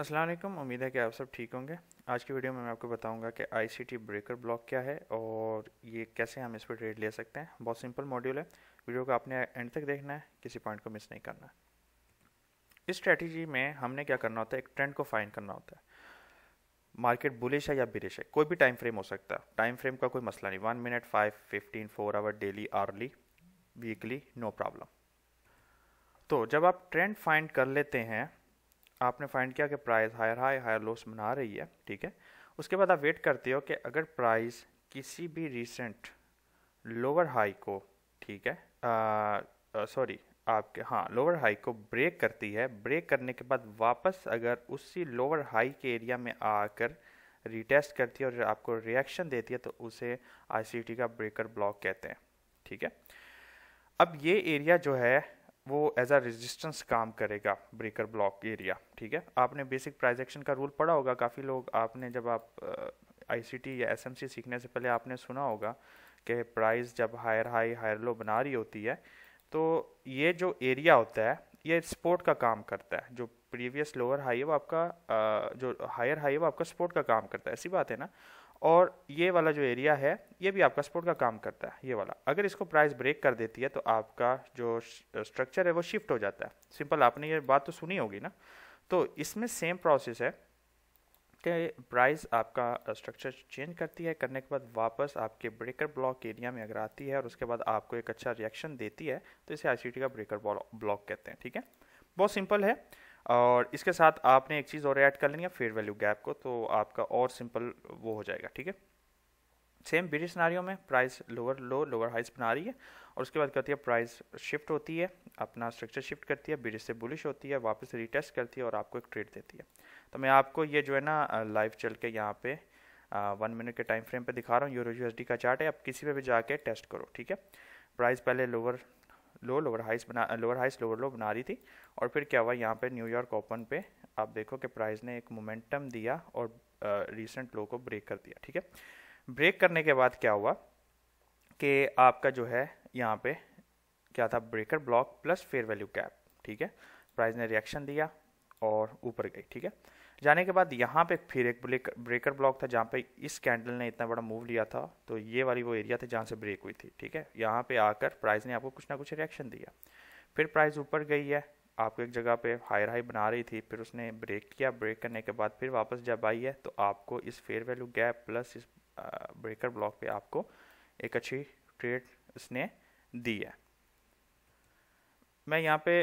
असलम उम्मीद है कि आप सब ठीक होंगे आज की वीडियो में मैं आपको बताऊंगा कि आईसीटी ब्रेकर ब्लॉक क्या है और ये कैसे हम इस पर ट्रेड ले सकते हैं बहुत सिंपल मॉड्यूल है वीडियो को आपने एंड तक देखना है किसी पॉइंट को मिस नहीं करना इस स्ट्रेटजी में हमने क्या करना होता है एक ट्रेंड को फाइन करना होता है मार्केट बुलिश है या बिरिश है कोई भी टाइम फ्रेम हो सकता है टाइम फ्रेम का कोई मसला नहीं one minute five fifteen four hour daily hourly weekly no problem तो जब आप ट्रेंड फाइंड कर लेते हैं आपने फाइंड किया कि price higher high higher lows बना रही है ठीक है उसके बाद आप वेट करते हो कि अगर प्राइस किसी भी रिसेंट लोअर हाई को ठीक है सॉरी आपके हाँ लोअर हाई को ब्रेक करती है ब्रेक करने के बाद वापस अगर उसी लोअर हाई के एरिया में आकर रिटेस्ट करती है और आपको रिएक्शन देती है तो उसे आईसीटी का ब्रेकर ब्लॉक कहते हैं ठीक है अब ये एरिया जो है वो एज आ रेजिस्टेंस काम करेगा ब्रेकर ब्लॉक एरिया ठीक है आपने बेसिक प्राइज एक्शन का रूल पढ़ा होगा काफ़ी लोग आपने जब आप टी या सी सीखने से पहले आपने सुना होगा कि प्राइस जब हायर हाई हायर लो बना रही होती है तो ये जो एरिया होता है ये सपोर्ट का काम करता है जो प्रीवियस लोअर हाई है वो आपका जो हायर हाई है वो आपका सपोर्ट का काम करता है ऐसी बात है ना और ये वाला जो एरिया है ये भी आपका सपोर्ट का काम करता है ये वाला अगर इसको प्राइस ब्रेक कर देती है तो आपका जो स्ट्रक्चर है वो शिफ्ट हो जाता है सिंपल आपने ये बात तो सुनी होगी ना तो इसमें सेम प्रोसेस है कि प्राइस आपका स्ट्रक्चर चेंज करती है करने के बाद वापस आपके ब्रेकर ब्लॉक एरिया में अगर आती है और उसके बाद आपको एक अच्छा रिएक्शन देती है तो इसे आई का ब्रेकर ब्लॉक कहते हैं ठीक है बहुत सिंपल है और इसके साथ आपने एक चीज़ और ऐड कर लेनी है फेयर वैल्यू गैप को तो आपका और सिंपल वो हो जाएगा ठीक है सेम बिडी सिनारियों में प्राइस लोअर लो लोअर हाइस बना रही है और उसके बाद होती है प्राइस शिफ्ट होती है अपना स्ट्रक्चर शिफ्ट करती है बिडी से बुलिश होती है वापस रिटेस्ट करती है और आपको एक ट्रेड देती है तो मैं आपको ये जो है ना लाइव चल के यहाँ पे वन मिनट के टाइम फ्रेम पर दिखा रहा हूँ यूरो यूएसडी का चार्ट है आप किसी पर भी जाके टेस्ट करो ठीक है प्राइस पहले लोअर लो लोअर हाइस बना लोअर हाइस लोअर लो बना रही थी और फिर क्या हुआ यहाँ पे न्यूयॉर्क ओपन पे आप देखो कि प्राइस ने एक मोमेंटम दिया और रिसेंट लो को ब्रेक कर दिया ठीक है ब्रेक करने के बाद क्या हुआ कि आपका जो है यहाँ पे क्या था breaker block plus fair value gap ठीक है प्राइस ने रिएक्शन दिया और ऊपर गई ठीक है जाने के बाद यहाँ पे फिर एक ब्रेकर ब्लॉक था जहाँ पे इस कैंडल ने इतना बड़ा मूव लिया था तो ये वाली वो एरिया थे जहाँ से ब्रेक हुई थी ठीक है यहाँ पे आकर प्राइस ने आपको कुछ ना कुछ रिएक्शन दिया फिर प्राइस ऊपर गई है आपको एक जगह पे हायर हाई बना रही थी फिर उसने ब्रेक किया ब्रेक करने के बाद फिर वापस जब आई है तो आपको इस फेयर वैल्यू गैप प्लस इस ब्रेकर ब्लॉक पे आपको एक अच्छी ट्रेड उसने दी है मैं यहाँ पे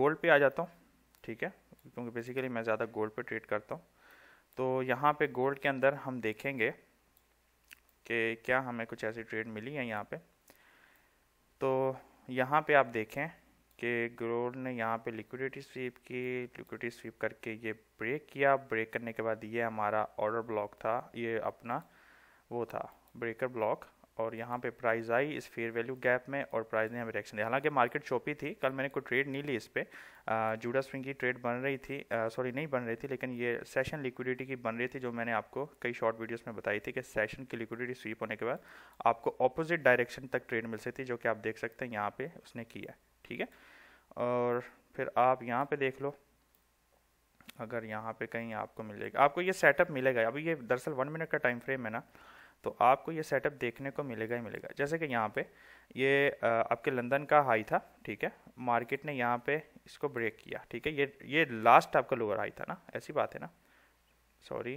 गोल्ड पे आ जाता हूँ ठीक है क्योंकि बेसिकली मैं ज़्यादा गोल्ड पे ट्रेड करता हूँ तो यहाँ पे गोल्ड के अंदर हम देखेंगे कि क्या हमें कुछ ऐसी ट्रेड मिली है यहाँ पे तो यहाँ पे आप देखें कि गोल्ड ने यहाँ पे लिक्विडिटी स्वीप की लिक्विडिटी स्वीप करके ये ब्रेक किया ब्रेक करने के बाद ये हमारा ऑर्डर ब्लॉक था ये अपना वो था ब्रेकर ब्लॉक और यहाँ पे प्राइस आई इस फेयर वैल्यू गैप में और प्राइस ने हमें रिएक्शन दिया हालांकि मार्केट चौपी थी कल मैंने कोई ट्रेड नहीं ली इस पर जूडा स्विंग की ट्रेड बन रही थी सॉरी नहीं बन रही थी लेकिन ये सेशन लिक्विडिटी की बन रही थी जो मैंने आपको कई शॉर्ट वीडियोस में बताई थी कि सेशन की लिक्विडिटी स्वीप होने के बाद आपको अपोजिट डायरेक्शन तक ट्रेड मिल सकती जो कि आप देख सकते हैं यहाँ पर उसने किया ठीक है और फिर आप यहाँ पर देख लो अगर यहाँ पर कहीं आपको मिल जाएगा आपको ये सेटअप मिलेगा अभी ये दरअसल वन मिनट का टाइम फ्रेम है ना तो आपको ये सेटअप देखने को मिलेगा ही मिलेगा जैसे कि यहाँ पे ये आपके लंदन का हाई था ठीक है मार्केट ने यहाँ पे इसको ब्रेक किया ठीक है ये ये लास्ट आपका लोअर हाई था ना ऐसी बात है ना सॉरी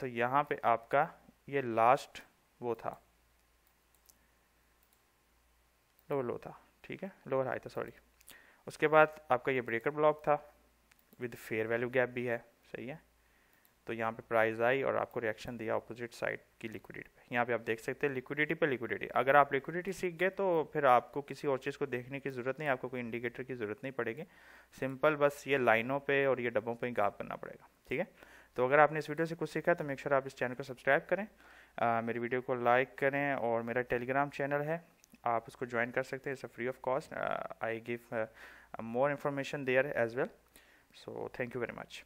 तो यहाँ पे आपका ये लास्ट वो था लोअर लो था ठीक है लोअर हाई था सॉरी उसके बाद आपका ये ब्रेकर ब्लॉक था विद फेयर वैल्यू गैप भी है सही है तो यहाँ पे प्राइस आई और आपको रिएक्शन दिया अपोजिट साइड की लिक्विडिटी पे यहाँ पे आप देख सकते हैं लिक्विडिटी पे लिक्विडिटी अगर आप लिक्विडिटी सीख गए तो फिर आपको किसी और चीज़ को देखने की ज़रूरत नहीं आपको कोई इंडिकेटर की ज़रूरत नहीं पड़ेगी सिंपल बस ये लाइनों पे और ये डब्बों पर ही गाप करना पड़ेगा ठीक है तो अगर आपने इस वीडियो से कुछ सीखा तो मेक श्योर आप इस चैनल को सब्सक्राइब करें आ, मेरी वीडियो को लाइक करें और मेरा टेलीग्राम चैनल है आप उसको ज्वाइन कर सकते हैं it's free of cost I give more information there as well so thank you very much